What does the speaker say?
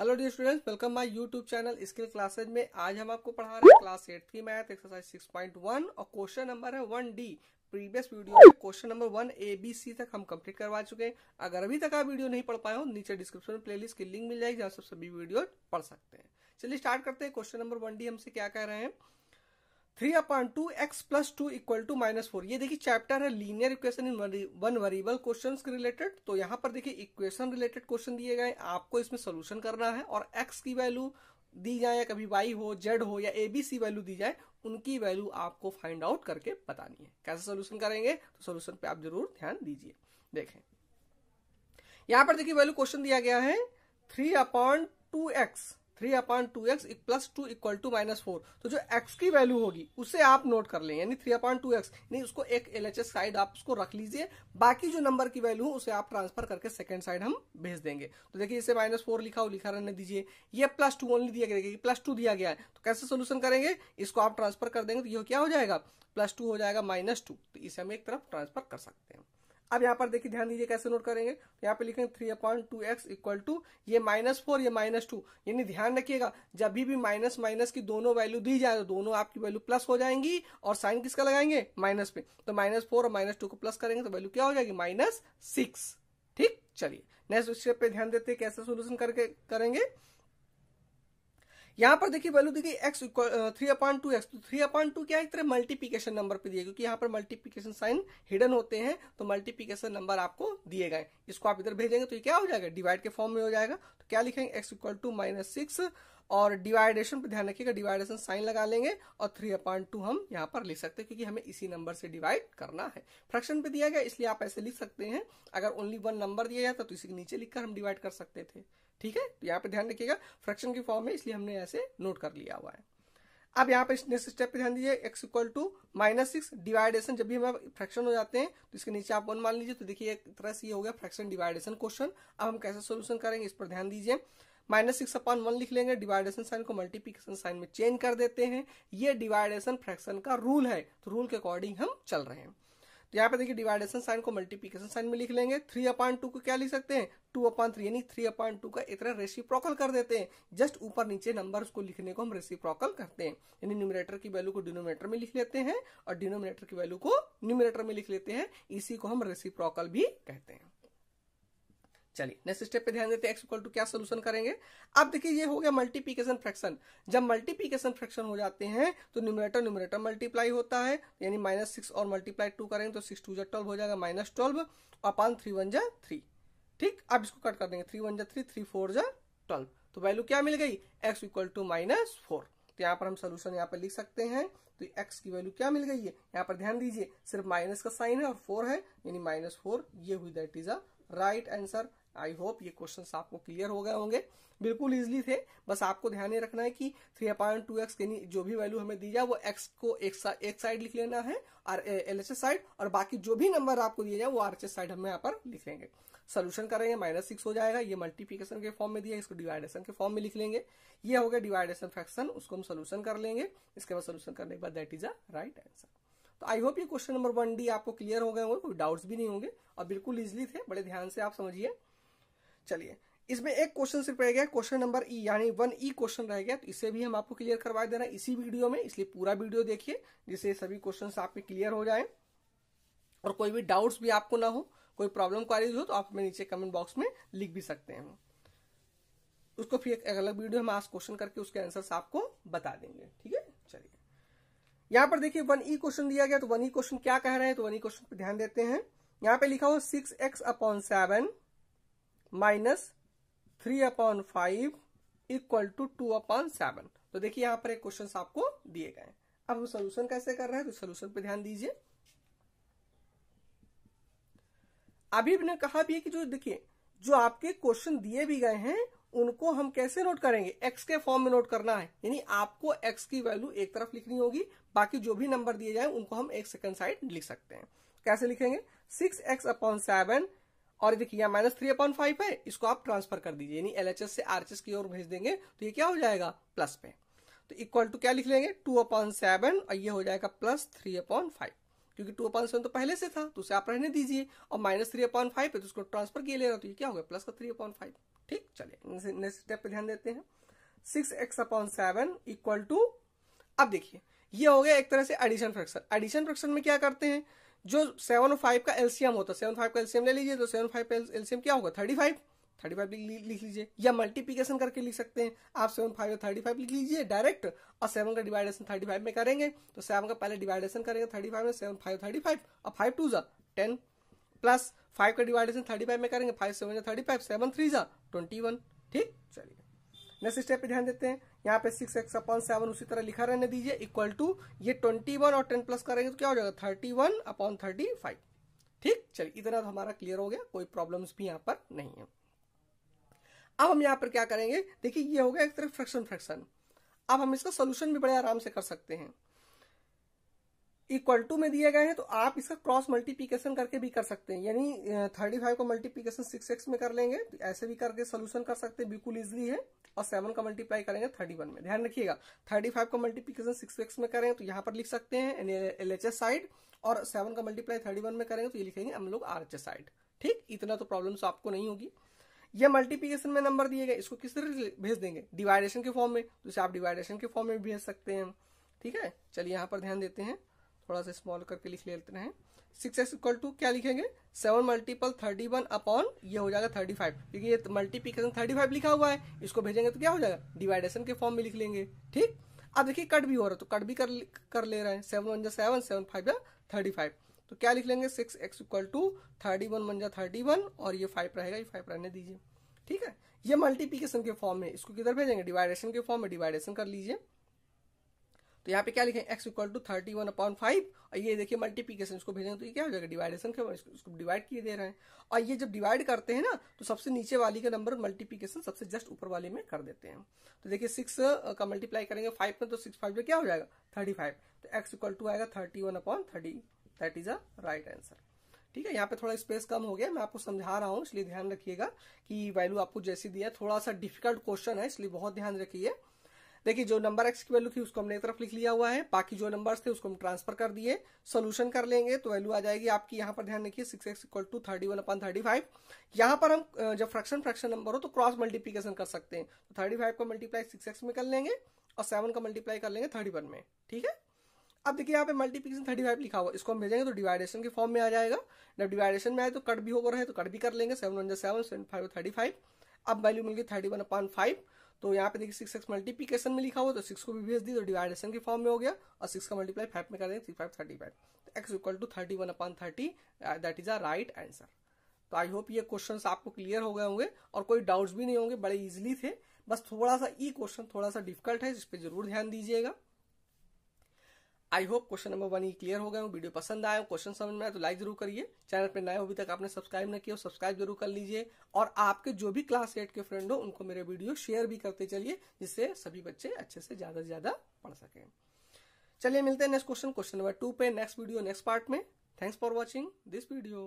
hello the students welcome my YouTube channel skill classes में आज हम आपको पढ़ा रहे हैं क्लास एट की math exercise six point one और क्वेश्चन नंबर है वन डी प्रीवियस वीडियो में question number one A B C तक हम कंप्लीट करवा चुके हैं अगर अभी तक आप वीडियो नहीं पढ़ पाए हो नीचे डिस्क्रिप्शन में प्लेलिस्ट की लिंक मिल जाएगी जहाँ सब सभी वीडियो पढ़ सकते हैं चलिए स्टार्ट करते हैं क्वेश्चन नंबर वन डी हमसे क्या कह रहे हैं three upon two X plus two equal to minus four ये देखिए चैप्टर है linear equation in one variable question के रिलेटेड तो यहाँ पर देखिए इक्वेशन रिलेटेड क्वेश्चन दिए गए आपको इसमें सोल्यूशन करना है और एक्स की वैल्यू दी जाए या कभी वाई हो जेड हो या एबीसी वैल्यू दी जाए उनकी वैल्यू आपको फाइंड आउट करके बतानी है कैसे सोल्यूशन करेंगे तो सोल्यूशन पे आप जरूर ध्यान दीजिए देखें यहां पर देखिए वैल्यू क्वेश्चन दिया गया है three upon two X three upon two X plus two equal to minus four तो जो एक्स की वैल्यू होगी उसे आप नोट कर लें यानी थ्री अपॉन टू एक्स यानी उसको एक एल एच एस साइड आप उसको रख लीजिए बाकी जो नंबर की वैल्यू हो उसे आप ट्रांसफर करके सेकंड साइड हम भेज देंगे तो देखिए इसे माइनस फोर लिखा हो लिखा रहने दीजिए ये प्लस टू ओनली दिया गया प्लस टू दिया गया है तो कैसे सोल्यूशन करेंगे इसको आप ट्रांसफर कर देंगे तो ये क्या हो जाएगा प्लस टू हो जाएगा माइनस टू तो इसे हम एक तरफ ट्रांसफर कर सकते हैं अब यहाँ पर देखिए ध्यान दीजिए कैसे नोट करेंगे तो यहाँ पे लिखेंगे three upon two X equal to ये माइनस फोर ये माइनस टू यानी ध्यान रखिएगा जब भी भी माइनस माइनस की दोनों वैल्यू दी जाए तो दोनों आपकी वैल्यू प्लस हो जाएंगी और साइन किसका लगाएंगे माइनस पे तो माइनस फोर और माइनस टू को प्लस करेंगे तो वैल्यू क्या हो जाएगी माइनस सिक्स ठीक चलिए नेक्स्ट स्टेप पे ध्यान देते हैं कैसे सोल्यूशन करके करेंगे यहाँ पर देखिए वैल्यू देखिए X three upon two X तो थ्री अपॉइंट टू क्या एक तरह मल्टीप्लीकेशन नंबर पे दिए क्योंकि यहाँ पर मल्टीप्लीकेशन साइन हिडन होते हैं तो मल्टीप्लीकेशन नंबर आपको दिए गए इसको आप इधर भेजेंगे तो ये क्या हो जाएगा डिवाइड के फॉर्म में हो जाएगा तो क्या लिखेंगे X equal to minus six और डिवाइडेशन पर ध्यान रखिएगा डिवाइडेशन साइन लगा लेंगे और थ्री अपॉइंट टू हम यहाँ पर लिख सकते हैं क्योंकि हमें इसी नंबर से डिवाइड करना है फ्रैक्शन पे दिया गया इसलिए आप ऐसे लिख सकते हैं अगर ओनली वन नंबर दिया जाता तो इसी के नीचे लिखकर हम डिवाइड कर सकते थे ठीक है तो यहाँ पे ध्यान रखिएगा फ्रैक्शन की फॉर्म है इसलिए हमने ऐसे नोट कर लिया हुआ है अब यहाँ पे नेक्स्ट स्टेप पे ध्यान दीजिए X equal to minus six division जब भी हम फ्रैक्शन हो जाते हैं तो इसके नीचे आप वन मान लीजिए तो देखिए एक तरह से ये हो गया फ्रैक्शन डिवाइडेशन क्वेश्चन अब हम कैसे सोल्यूशन करेंगे इस पर ध्यान दीजिए माइनस सिक्स अपॉन वन लिख लेंगे डिवाइडेशन साइन को मल्टीप्लीकेशन साइन में चेंज कर देते हैं ये डिवाइडेशन फ्रैक्शन का रूल है तो रूल के अकॉर्डिंग हम चल रहे हैं तो यहाँ पे देखिए डिवाइडेशन साइन को मल्टीप्लीकेशन साइन में लिख लेंगे थ्री अपॉन टू को क्या लिख सकते हैं टू अपॉन थ्री यानी थ्री अपॉन टू का इतना रेसिप्रोकल कर देते हैं जस्ट ऊपर नीचे नंबर को लिखने को हम रेसिप्रोकल करते हैं यानी न्यूमिनेटर की वैल्यू को डिनोमिनेटर में लिख लेते हैं और डिनोमिनेटर की वैल्यू को न्यूमिनेटर में लिख लेते हैं इसी को हम रेसिप्रोकल भी कहते हैं चलिए नेक्स्ट स्टेप पे ध्यान देते हैं एक्स इक्वल टू क्या सोल्यूशन करेंगे अब देखिए ये हो गया मल्टीप्लीकेशन फ्रैक्शन जब मल्टीप्लीकेशन फ्रैक्शन हो जाते हैं तो न्यूमरेटर न्यूमरेटर मल्टीप्लाई होता है यानी माइनस सिक्स और मल्टीप्लाई टू करेंगे तो सिक्स टू जा ट्वेल्व हो जाएगा minus twelve upon three one जा थ्री ठीक अब इसको कट कर देंगे थ्री वन जा थ्री थ्री फोर जा ट्वेल्व तो वैल्यू क्या मिल गई X equal to minus four तो यहाँ पर हम सोल्यूशन यहाँ पर लिख सकते हैं तो x की वैल्यू क्या मिल गई है यहाँ पर ध्यान दीजिए सिर्फ माइनस का साइन है और फोर है यानी माइनस फोर ये हुई that is a right answer I hope ये क्वेश्चन आपको क्लियर हो गए होंगे बिल्कुल इजिली थे बस आपको ध्यान रखना है कि थ्री अपॉइंट टू एक्स के जो भी वैल्यू हमें दी जाए वो एक्स को एक, सा, एक साइड लिख लेना है और एल एच साइड और बाकी जो भी नंबर आपको दिया जाए वो आर एच एस साइड हम यहाँ पर लिख लेंगे सोल्यूशन करेंगे माइनस सिक्स हो जाएगा ये मल्टीप्लीकेशन के फॉर्म में दिया इसको डिवाइडेशन के फॉर्म में लिख लेंगे ये हो गया डिवाइडेशन फ्रैक्शन उसको हम सोल्यूशन कर लेंगे इसके बाद सोल्यूशन करने के बाद that is a right answer तो आई होप ये क्वेश्चन नंबर वन डी आपको क्लियर हो गए होंगे कोई डाउट्स भी नहीं होंगे और बिल्कुल इजिली थे बड़े ध्यान से आप समझिए चलिए इसमें एक क्वेश्चन सिर्फ रह गया क्वेश्चन नंबर ई यानी वन ई क्वेश्चन रह गया तो इसे भी हम आपको क्लियर करवा देना इसी वीडियो में इसलिए पूरा वीडियो देखिए जिससे सभी क्वेश्चन आपके क्लियर हो जाए और कोई भी डाउट्स भी आपको ना हो कोई प्रॉब्लम क्वारीज हो तो आप हमें नीचे कमेंट बॉक्स में लिख भी सकते हैं उसको फिर एक अलग वीडियो हम आज क्वेश्चन करके उसके आंसर्स आपको बता देंगे ठीक है चलिए यहाँ पर देखिए वन ई क्वेश्चन दिया गया तो वन ई क्वेश्चन क्या कह रहे हैं तो वन ई क्वेश्चन पर ध्यान देते हैं यहाँ पे लिखा हो six X upon seven minus three upon five equal to two upon seven तो देखिए यहाँ पर एक क्वेश्चन आपको दिए गए अब हम सोल्यूशन कैसे कर रहे हैं तो सोल्यूशन पर ध्यान दीजिए अभी ने कहा भी है कि जो देखिए जो आपके क्वेश्चन दिए भी गए हैं उनको हम कैसे नोट करेंगे x के फॉर्म में नोट करना है यानी आपको x की वैल्यू एक तरफ लिखनी होगी बाकी जो भी नंबर दिए जाए उनको हम एक सेकंड साइड लिख सकते हैं कैसे लिखेंगे सिक्स एक्स अपॉन सेवन और देखिए यहाँ माइनस थ्री अपॉन फाइव है इसको आप ट्रांसफर कर दीजिए यानी एलएचएस से आरएचएस की ओर भेज देंगे तो ये क्या हो जाएगा प्लस पे तो इक्वल टू क्या लिख लेंगे टू अपॉन सेवन और ये हो जाएगा प्लस थ्री अपॉन फाइव क्योंकि टू अपॉन सेवन तो पहले से था तो उसे आप रहने दीजिए और माइनस थ्री अपॉन फाइव है तो उसको ट्रांसफर किए ले रहा तो ये क्या हो गया प्लस का थ्री अपॉन फाइव ठीक चलिए नेक्स्ट स्टेप पे ध्यान देते हैं six X upon seven equal to अब देखिए ये हो गया एक तरह से एडिशन फ्रैक्शन एडिशन फ्रैक्शन में क्या करते हैं जो सेवन फाइव oh का एलसीएम होता है सेवन फाइव का एलसीएम ले लीजिए तो सेवन फाइव का एलसीएम क्या होगा थर्टी फाइव थर्टी फाइव लिख लीजिए या मल्टीप्लीकेशन करके लिख सकते हैं आप सेवन फाइव थर्टी फाइव लिख लीजिए डायरेक्ट और सेवन का डिवाइडेशन थर्टी फाइव में करेंगे तो सेवन का पहले डिवाइडेशन करेंगे थर्टी फाइव में सेवन फाइव थर्टी फाइव और फाइव टू जो टेन प्लस फाइव का डिवाइडेशन थर्टी फाइव में करेंगे five seven thirty five seven three जा ट्वेंटी वन ठीक चलिए नेक्स्ट स्टेप पे ध्यान देते हैं यहाँ पे सिक्स एक्स अपॉन सेवन उसी तरह लिखा रहने दीजिए इक्वल टू ये ट्वेंटी वन और टेन प्लस करेंगे तो क्या हो जाएगा thirty one upon thirty five ठीक चलिए इतना तो हमारा क्लियर हो गया कोई प्रॉब्लम भी यहाँ पर नहीं है अब हम यहाँ पर क्या करेंगे देखिए ये हो गया एक तरफ फ्रैक्शन फ्रैक्शन अब हम इसका सोल्यूशन भी बड़े आराम से कर सकते हैं इक्वल टू में दिए गए हैं तो आप इसका क्रॉस मल्टीप्लीकेशन करके भी कर सकते हैं यानी थर्टी फाइव का मल्टीप्लीकेशन सिक्स एक्स में कर लेंगे तो ऐसे भी करके सोल्यूशन कर सकते हैं बिल्कुल इजिली है और सेवन का मल्टीप्लाई करेंगे थर्टी वन में ध्यान रखिएगा थर्टी फाइव का मल्टीप्लीकेशन सिक्स एक्स में करेंगे तो यहाँ पर लिख सकते हैं एल एच एस साइड और सेवन का मल्टीप्लाई थर्टी वन में करेंगे तो ये लिखेंगे हम लोग आर एच एस साइड ठीक इतना तो प्रॉब्लम आपको नहीं होगी ये मल्टीप्लीकेशन में नंबर दिए गए इसको किस तरह भेज देंगे डिवाइडेशन के फॉर्म में तो इसे आप डिवाइडेशन के फॉर्म में भेज सकते हैं ठीक है चलिए यहाँ पर ध्यान देते हैं थोड़ा सा स्मॉल करके लिख लेते हैं सिक्स एक्स इक्वल टू क्या लिखेंगे seven multiple thirty one upon ये हो जाएगा थर्टी फाइव क्योंकि ये मल्टीप्लीकेशन थर्टी फाइव लिखा हुआ है इसको भेजेंगे तो क्या हो जाएगा डिवाइडेशन के फॉर्म में लिख लेंगे ठीक अब देखिए कट भी हो रहा है तो कट भी कर कर ले रहे हैं सेवन वन जा सेवन सेवन फाइव या थर्टी फाइव तो क्या लिख लेंगे six X equal to thirty one one जा थर्टी वन और ये फाइव रहेगा ये फाइव रहने दीजिए ठीक है ये मल्टीप्लीकेशन के फॉर्म में इसको किधर भेजेंगे डिवाइडेशन के फॉर्म में डिवाइडेशन कर लीजिए तो यहाँ पे क्या लिखें X equal to thirty one upon five और ये देखिए मल्टीप्लीकेशन इसको भेजेंगे तो ये क्या हो जाएगा डिवाइडेशन के इसको डिवाइड किए दे रहे हैं और ये जब डिवाइड करते हैं ना तो सबसे नीचे वाली का नंबर मल्टीप्लीकेशन सबसे जस्ट ऊपर वाले में कर देते हैं तो देखिए सिक्स का मल्टीप्लाई करेंगे फाइव में तो सिक्स फाइव में क्या हो जाएगा थर्टी फाइव तो एक्स इक्वल टू आएगा thirty one upon thirty that is a right answer ठीक है यहाँ पे थोड़ा स्पेस कम हो गया मैं आपको समझा रहा हूँ इसलिए ध्यान रखिएगा कि वैल्यू आपको जैसी दिया थोड़ा सा डिफिकल्ट क्वेश्चन है इसलिए बहुत ध्यान रखिए देखिए जो नंबर एक्स की वैल्यू थी उसको हमने एक तरफ लिख लिया हुआ है बाकी जो नंबर्स थे उसको हम ट्रांसफर कर दिए सोल्यूशन कर लेंगे तो वैल्यू आ जाएगी आपकी यहाँ पर ध्यान रखिए six X equal to thirty one upon thirty five यहाँ पर हम जब फ्रैक्शन फ्रैक्शन नंबर हो तो क्रॉस मल्टीप्लीकेशन कर सकते हैं तो थर्टी फाइव का मल्टीप्लाई सिक्स एक्स में कर लेंगे और सेवन का मल्टीप्लाई कर लेंगे थर्टी वन में ठीक है अब देखिए यहाँ पे मल्टीप्लीकेशन थर्टी फाइव लिखा हुआ इसको हम भेजेंगे तो डिवाइडेशन के फॉर्म में आ जाएगा जब डिवाइडेशन में आए तो कट भी हो रहा है तो कट भी कर लेंगे seven one seven seven five thirty five अब वैल्यू मिल गई थर्टी वन अपॉन फाइव तो यहाँ पे देखिए सिक्स एक्स मल्टीप्लीकेशन में लिखा हुआ तो सिक्स को भी भेज दी तो डिवाइडेशन के फॉर्म में हो गया और सिक्स का मल्टीप्लाई फाइव में कर देंगे थ्री फाइव थर्टी फाइव तो x equal to thirty one upon thirty that is a right answer तो आई होप ये क्वेश्चन आपको क्लियर हो गए होंगे और कोई डाउट्स भी नहीं होंगे बड़े इजिली थे बस थोड़ा सा ई e क्वेश्चन थोड़ा सा डिफिकल्ट है जिस पर जरूर ध्यान दीजिएगा I hope question number one ही क्लियर हो गए वीडियो पसंद हो क्वेश्चन समझ में आए तो लाइक जरूर करिए चैनल पर नए हो अभी तक आपने सब्सक्राइब न किया सब्सक्राइब जरूर कर लीजिए और आपके जो भी क्लास एट के फ्रेंड हो उनको मेरे वीडियो शेयर भी करते चलिए जिससे सभी बच्चे अच्छे से ज्यादा से ज्यादा पढ़ सकें चलिए मिलते हैं next question question number two पे नेक्स्ट वीडियो नेक्स्ट पार्ट में thanks for watching this video